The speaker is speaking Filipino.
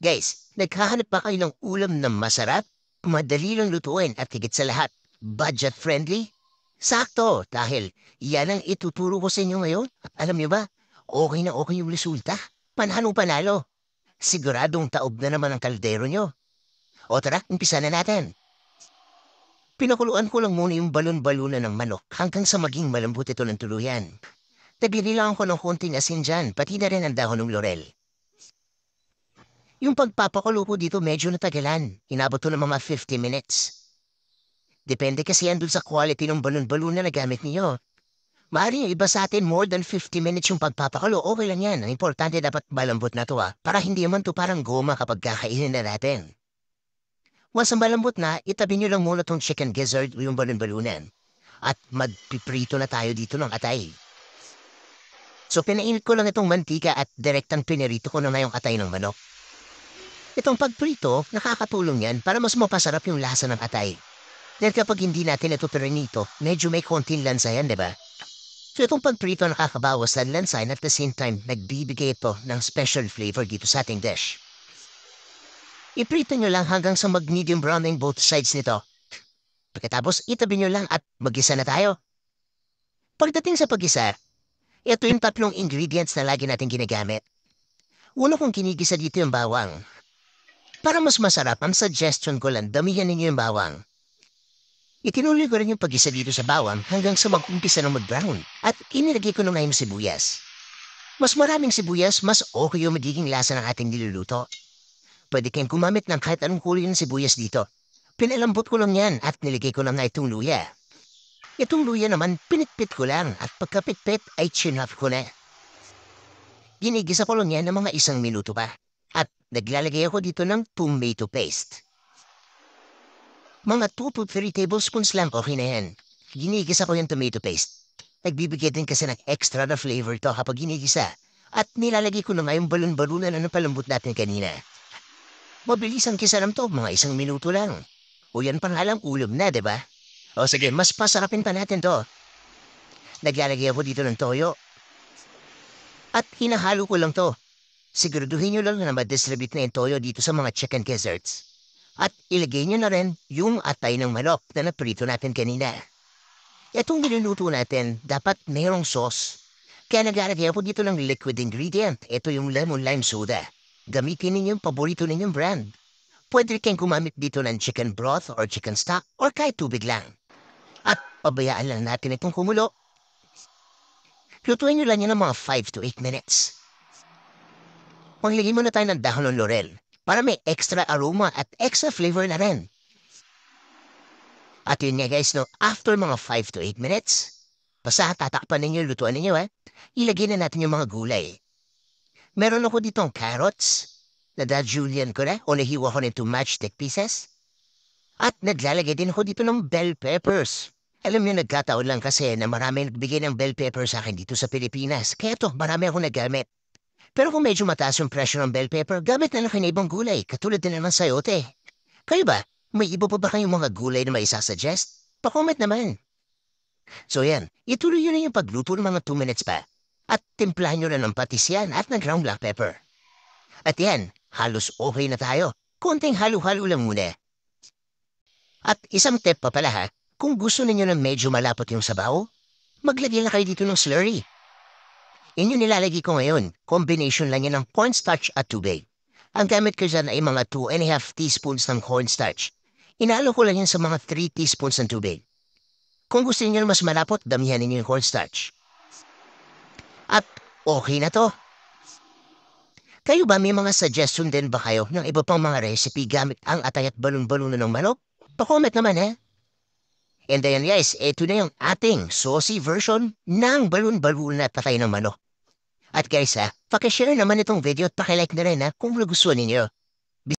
Guys, naghahanap pa kayo ng ulam na masarap? Madali lang lutuin at higit sa lahat, budget-friendly? Sakto, dahil yan ang ituturo ko sa inyo ngayon. Alam niyo ba, okay na okay yung resulta. Panhanong panalo. Siguradong taob na naman ang kaldero nyo. O tara, umpisa na natin. Pinakuluan ko lang muna yung balon balona ng manok hanggang sa maging malambot ito ng tuluyan. Tabiri lang ako ng konting asin dyan, pati na rin ang dahon ng laurel. Yung pagpapakulo ko dito medyo natagalan. Inabot to ng mga 50 minutes. Depende kasi yan sa quality ng balon-balon na nagamit niyo. Maari yung iba sa atin more than 50 minutes yung pagpapakulo. Okay lang yan. Ang importante dapat malambot na to ah. Para hindi man to parang goma kapag kakainin na natin. Once malambot na, itabi niyo lang muna tong chicken gizzard yung balon-balunan. At magpiprito na tayo dito ng atay. So pinainit ko lang itong mantika at direktang pinirito ko na yung atay ng manok. Itong pagprito, nakakatulong yan para mas mapasarap yung lasa ng atay. Dahil kapag hindi natin natutunan nito, medyo may konting lansa yan, di ba? So itong pagprito nakakabawas ng lansa at the same time, nagbibigay ito ng special flavor dito sa ating dish. Iprito nyo lang hanggang sa mag-medium brown both sides nito. Pagkatapos, itabi nyo lang at mag-isa na tayo. Pagdating sa pag-isa, ito yung tatlong ingredients na lagi natin ginagamit. Una kong kinigisa dito yung bawang. Para mas masarap, ang suggestion ko lang, damihan ninyo yung bawang. Itinuloy ko rin yung pag dito sa bawang hanggang sa mag-umpisa ng mag-brown at inilagay ko na ngayong sibuyas. Mas maraming sibuyas, mas okay yung magiging lasa ng ating niluluto. Pwede kayong gumamit ng kahit anong kulay ng sibuyas dito. Pinalambot ko lang yan at niligay ko lang na itong luya. Itong luya naman, pinitpit ko lang at pagkapitpit ay chin-up ko na. Ginigisa ko lang yan ng mga isang minuto pa. At naglalagay ako dito ng tomato paste. Mga 2 to 3 tablespoons lang, okay na yan. Ginigisa ko yung tomato paste. Nagbibigay din kasi ng extra na flavor to kapag ginigisa. At nilalagay ko na nga yung balon-balunan na palambot natin kanina. Mabilis ang kisalam to, mga isang minuto lang. O yan pa nga lang ulam na, ba? Diba? O sige, mas pasarapin pa natin to. Naglalagay ako dito ng toyo. At hinahalo ko lang to. Siguraduhin nyo lang na madistribute na yung dito sa mga chicken gizzards. At ilagay nyo na rin yung atay ng manok na naprito natin kanina. Itong niluluto natin, dapat mayroong sauce. Kaya naglalagay ako dito ng liquid ingredient. Ito yung lemon lime soda. Gamitin ninyo yung paborito ninyong brand. Pwede kayong gumamit dito ng chicken broth or chicken stock or kahit tubig lang. At pabayaan lang natin itong kumulo. Lutuin nyo lang yan ng mga 5 to 8 minutes. Panglingin muna tayo ng dahon ng laurel para may extra aroma at extra flavor na rin. At yun nga guys, no, after mga 5 to 8 minutes, basta tatakpan ninyo, lutuan ninyo eh, ilagay na natin yung mga gulay. Meron ako ditong carrots, na da julian ko na, o nahiwa ko nito matchstick pieces. At naglalagay din ako dito ng bell peppers. Alam niyo, nagkataon lang kasi na marami nagbigay ng bell peppers sa akin dito sa Pilipinas. Kaya to, marami akong nagamit. Pero kung medyo mataas yung presyo ng bell pepper, gamit na lang ng kinaibang gulay, katulad din naman sayote. Kayo ba? May iba pa ba kayong mga gulay na maisasuggest? Pa-comment naman. So yan, ituloy yun na yung pagluto ng mga 2 minutes pa. At timplahan nyo na ng patis yan at ng ground black pepper. At yan, halos okay na tayo. Konting halo-halo lang muna. At isang tip pa pala ha, kung gusto ninyo na medyo malapot yung sabaw, maglagay na kayo dito ng slurry yun yung nilalagay ko ngayon. Combination lang yan ng cornstarch at tubig. Ang gamit ko dyan ay mga 2 and a half teaspoons ng cornstarch. Inalo ko lang yan sa mga 3 teaspoons ng tubig. Kung gusto niyo mas malapot, damihan niyo yung cornstarch. At okay na to. Kayo ba may mga suggestion din ba kayo ng iba pang mga recipe gamit ang atay at balon-balon ng manok? Pa-comment naman eh. And then guys, ito na yung ating saucy version ng balon-balon na tatay ng manok. At guys ha, ah, pakishare naman itong video at pakilike na rin ha ah, kung nagustuhan ninyo.